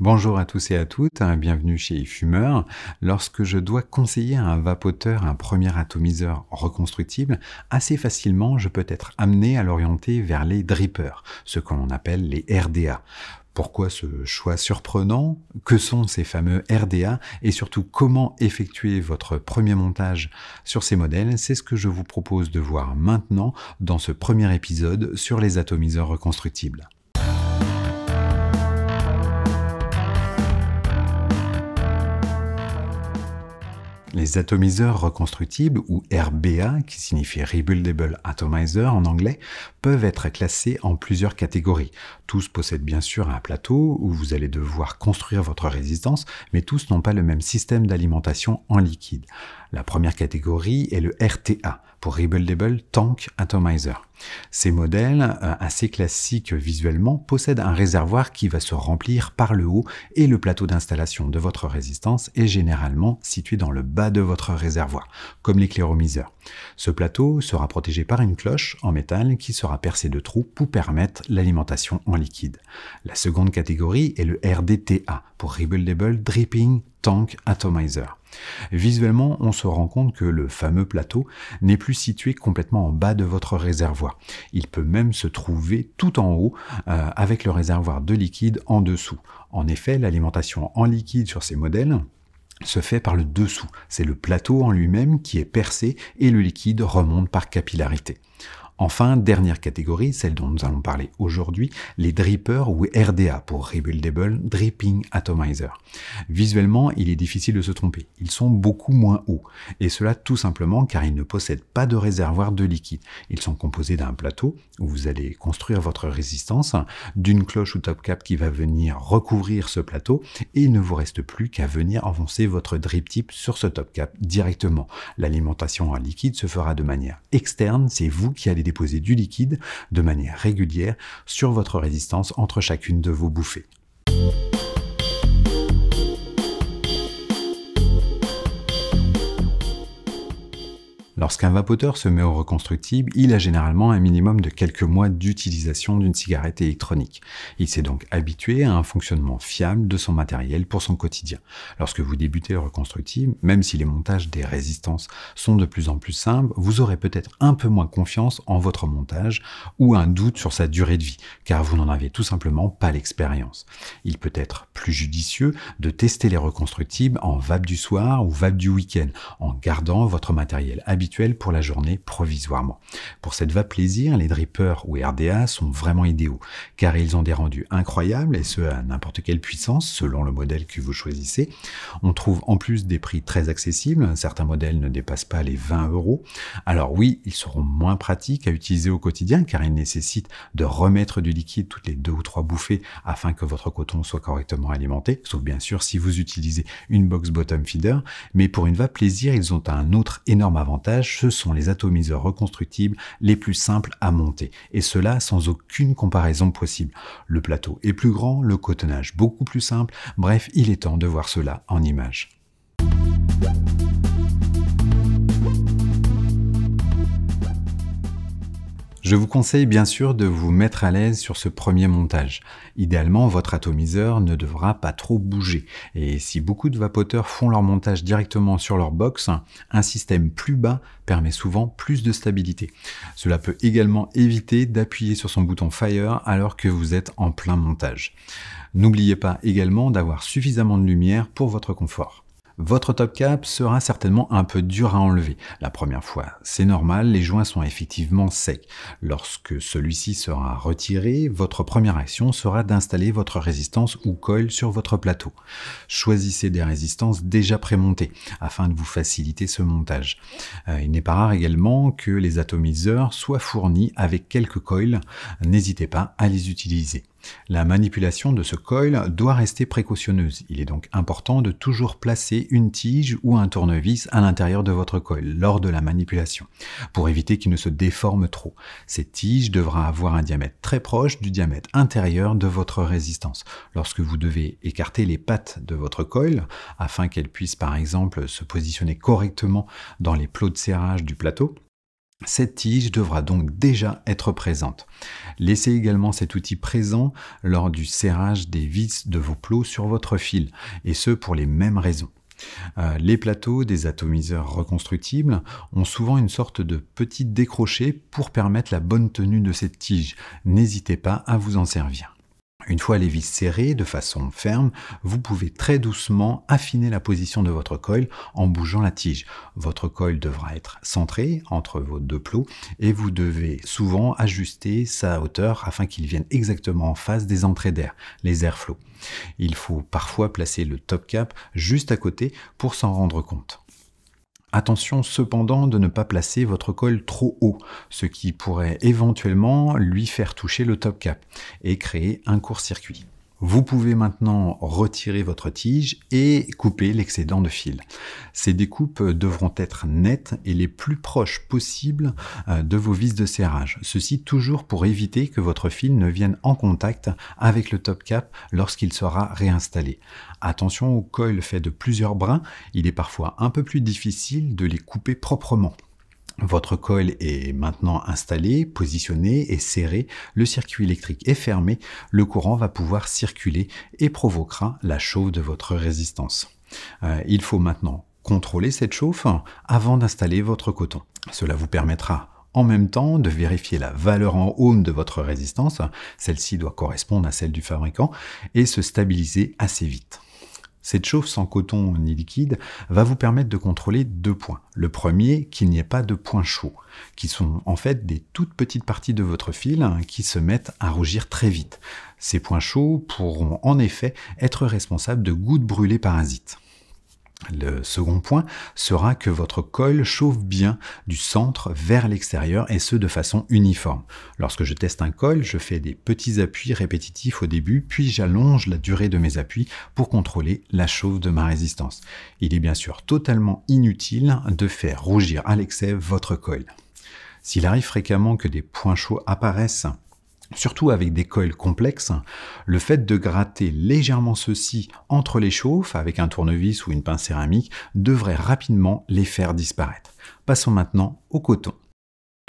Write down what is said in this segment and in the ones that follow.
Bonjour à tous et à toutes, hein, bienvenue chez Fumeur. Lorsque je dois conseiller à un vapoteur un premier atomiseur reconstructible, assez facilement je peux être amené à l'orienter vers les drippers, ce qu'on appelle les RDA. Pourquoi ce choix surprenant Que sont ces fameux RDA Et surtout, comment effectuer votre premier montage sur ces modèles C'est ce que je vous propose de voir maintenant dans ce premier épisode sur les atomiseurs reconstructibles. les atomiseurs reconstructibles, ou RBA, qui signifie Rebuildable Atomizer en anglais, peuvent être classés en plusieurs catégories. Tous possèdent bien sûr un plateau où vous allez devoir construire votre résistance, mais tous n'ont pas le même système d'alimentation en liquide. La première catégorie est le RTA, pour Rebuildable Tank Atomizer. Ces modèles, euh, assez classiques visuellement, possèdent un réservoir qui va se remplir par le haut et le plateau d'installation de votre résistance est généralement situé dans le bas de votre réservoir, comme l'éclairomiseur. Ce plateau sera protégé par une cloche en métal qui sera percée de trous pour permettre l'alimentation en liquide. La seconde catégorie est le RDTA pour Rebuildable Dripping Tank Atomizer. Visuellement, on se rend compte que le fameux plateau n'est plus situé complètement en bas de votre réservoir. Il peut même se trouver tout en haut euh, avec le réservoir de liquide en dessous. En effet, l'alimentation en liquide sur ces modèles se fait par le dessous. C'est le plateau en lui-même qui est percé et le liquide remonte par capillarité. Enfin, dernière catégorie, celle dont nous allons parler aujourd'hui, les drippers ou RDA pour Rebuildable Dripping Atomizer. Visuellement, il est difficile de se tromper, ils sont beaucoup moins hauts, et cela tout simplement car ils ne possèdent pas de réservoir de liquide. Ils sont composés d'un plateau où vous allez construire votre résistance, d'une cloche ou top cap qui va venir recouvrir ce plateau, et il ne vous reste plus qu'à venir enfoncer votre drip tip sur ce top cap directement. L'alimentation en liquide se fera de manière externe, c'est vous qui allez déposer du liquide de manière régulière sur votre résistance entre chacune de vos bouffées. Lorsqu'un vapoteur se met au reconstructible, il a généralement un minimum de quelques mois d'utilisation d'une cigarette électronique. Il s'est donc habitué à un fonctionnement fiable de son matériel pour son quotidien. Lorsque vous débutez au reconstructible, même si les montages des résistances sont de plus en plus simples, vous aurez peut-être un peu moins confiance en votre montage ou un doute sur sa durée de vie, car vous n'en avez tout simplement pas l'expérience. Il peut être plus judicieux de tester les reconstructibles en vape du soir ou vape du week-end, en gardant votre matériel habituel pour la journée provisoirement. Pour cette vape plaisir, les drippers ou RDA sont vraiment idéaux, car ils ont des rendus incroyables, et ce à n'importe quelle puissance, selon le modèle que vous choisissez. On trouve en plus des prix très accessibles, certains modèles ne dépassent pas les 20 euros. Alors oui, ils seront moins pratiques à utiliser au quotidien, car ils nécessitent de remettre du liquide toutes les deux ou trois bouffées afin que votre coton soit correctement alimenté, sauf bien sûr si vous utilisez une box bottom feeder, mais pour une vape plaisir, ils ont un autre énorme avantage ce sont les atomiseurs reconstructibles les plus simples à monter, et cela sans aucune comparaison possible. Le plateau est plus grand, le cotonnage beaucoup plus simple, bref, il est temps de voir cela en images. Je vous conseille bien sûr de vous mettre à l'aise sur ce premier montage. Idéalement, votre atomiseur ne devra pas trop bouger. Et si beaucoup de vapoteurs font leur montage directement sur leur box, un système plus bas permet souvent plus de stabilité. Cela peut également éviter d'appuyer sur son bouton Fire alors que vous êtes en plein montage. N'oubliez pas également d'avoir suffisamment de lumière pour votre confort votre top cap sera certainement un peu dur à enlever la première fois. C'est normal, les joints sont effectivement secs. Lorsque celui-ci sera retiré, votre première action sera d'installer votre résistance ou coil sur votre plateau. Choisissez des résistances déjà prémontées afin de vous faciliter ce montage. Euh, il n'est pas rare également que les atomiseurs soient fournis avec quelques coils. N'hésitez pas à les utiliser. La manipulation de ce coil doit rester précautionneuse. Il est donc important de toujours placer une tige ou un tournevis à l'intérieur de votre coil lors de la manipulation, pour éviter qu'il ne se déforme trop. Cette tige devra avoir un diamètre très proche du diamètre intérieur de votre résistance. Lorsque vous devez écarter les pattes de votre coil, afin qu'elles puissent par exemple se positionner correctement dans les plots de serrage du plateau, cette tige devra donc déjà être présente. Laissez également cet outil présent lors du serrage des vis de vos plots sur votre fil, et ce pour les mêmes raisons. Euh, les plateaux des atomiseurs reconstructibles ont souvent une sorte de petit décroché pour permettre la bonne tenue de cette tige. N'hésitez pas à vous en servir. Une fois les vis serrées de façon ferme, vous pouvez très doucement affiner la position de votre coil en bougeant la tige. Votre coil devra être centré entre vos deux plots et vous devez souvent ajuster sa hauteur afin qu'il vienne exactement en face des entrées d'air, les airflows. Il faut parfois placer le top cap juste à côté pour s'en rendre compte. Attention cependant de ne pas placer votre col trop haut, ce qui pourrait éventuellement lui faire toucher le top cap et créer un court-circuit. Vous pouvez maintenant retirer votre tige et couper l'excédent de fil. Ces découpes devront être nettes et les plus proches possibles euh, de vos vis de serrage. Ceci toujours pour éviter que votre fil ne vienne en contact avec le top cap lorsqu'il sera réinstallé. Attention aux coils faits de plusieurs brins, il est parfois un peu plus difficile de les couper proprement. Votre coil est maintenant installé, positionné et serré, le circuit électrique est fermé, le courant va pouvoir circuler et provoquera la chauffe de votre résistance. Euh, il faut maintenant contrôler cette chauffe avant d'installer votre coton. Cela vous permettra en même temps de vérifier la valeur en ohm de votre résistance, celle-ci doit correspondre à celle du fabricant, et se stabiliser assez vite. Cette chauffe sans coton ni liquide va vous permettre de contrôler deux points. Le premier, qu'il n'y ait pas de points chauds, qui sont en fait des toutes petites parties de votre fil hein, qui se mettent à rougir très vite. Ces points chauds pourront en effet être responsables de gouttes brûlées parasites. Le second point sera que votre col chauffe bien du centre vers l'extérieur et ce de façon uniforme. Lorsque je teste un col, je fais des petits appuis répétitifs au début, puis j'allonge la durée de mes appuis pour contrôler la chauffe de ma résistance. Il est bien sûr totalement inutile de faire rougir à l'excès votre col. S'il arrive fréquemment que des points chauds apparaissent surtout avec des coils complexes, le fait de gratter légèrement ceux-ci entre les chauffes avec un tournevis ou une pince céramique devrait rapidement les faire disparaître. Passons maintenant au coton.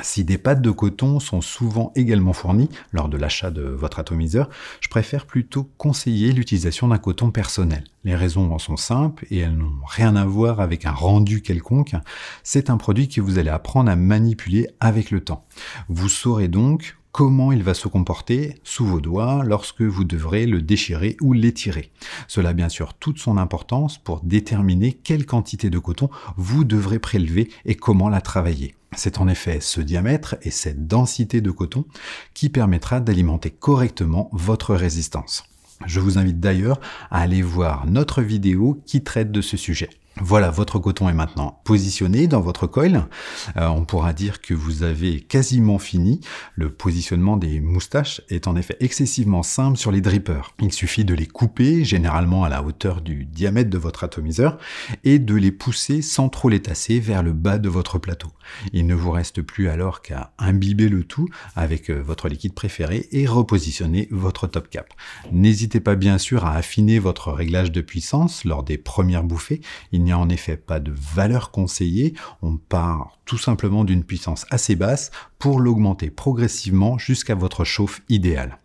Si des pattes de coton sont souvent également fournies lors de l'achat de votre atomiseur, je préfère plutôt conseiller l'utilisation d'un coton personnel. Les raisons en sont simples et elles n'ont rien à voir avec un rendu quelconque. C'est un produit que vous allez apprendre à manipuler avec le temps. Vous saurez donc comment il va se comporter sous vos doigts lorsque vous devrez le déchirer ou l'étirer. Cela a bien sûr toute son importance pour déterminer quelle quantité de coton vous devrez prélever et comment la travailler. C'est en effet ce diamètre et cette densité de coton qui permettra d'alimenter correctement votre résistance. Je vous invite d'ailleurs à aller voir notre vidéo qui traite de ce sujet. Voilà, votre coton est maintenant positionné dans votre coil. Euh, on pourra dire que vous avez quasiment fini. Le positionnement des moustaches est en effet excessivement simple sur les drippers. Il suffit de les couper, généralement à la hauteur du diamètre de votre atomiseur, et de les pousser sans trop les tasser vers le bas de votre plateau. Il ne vous reste plus alors qu'à imbiber le tout avec euh, votre liquide préféré et repositionner votre top cap. N'hésitez pas bien sûr à affiner votre réglage de puissance lors des premières bouffées n'y a en effet pas de valeur conseillée, on part tout simplement d'une puissance assez basse pour l'augmenter progressivement jusqu'à votre chauffe idéale.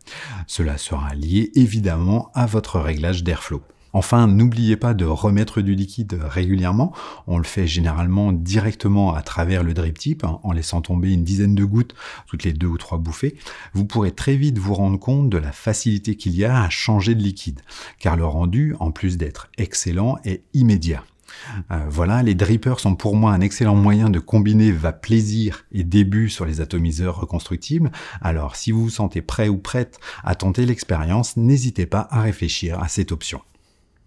Cela sera lié évidemment à votre réglage d'airflow. Enfin, n'oubliez pas de remettre du liquide régulièrement. On le fait généralement directement à travers le drip tip, hein, en laissant tomber une dizaine de gouttes toutes les deux ou trois bouffées. Vous pourrez très vite vous rendre compte de la facilité qu'il y a à changer de liquide, car le rendu, en plus d'être excellent, est immédiat. Euh, voilà, les drippers sont pour moi un excellent moyen de combiner va plaisir et début sur les atomiseurs reconstructibles. Alors si vous vous sentez prêt ou prête à tenter l'expérience, n'hésitez pas à réfléchir à cette option.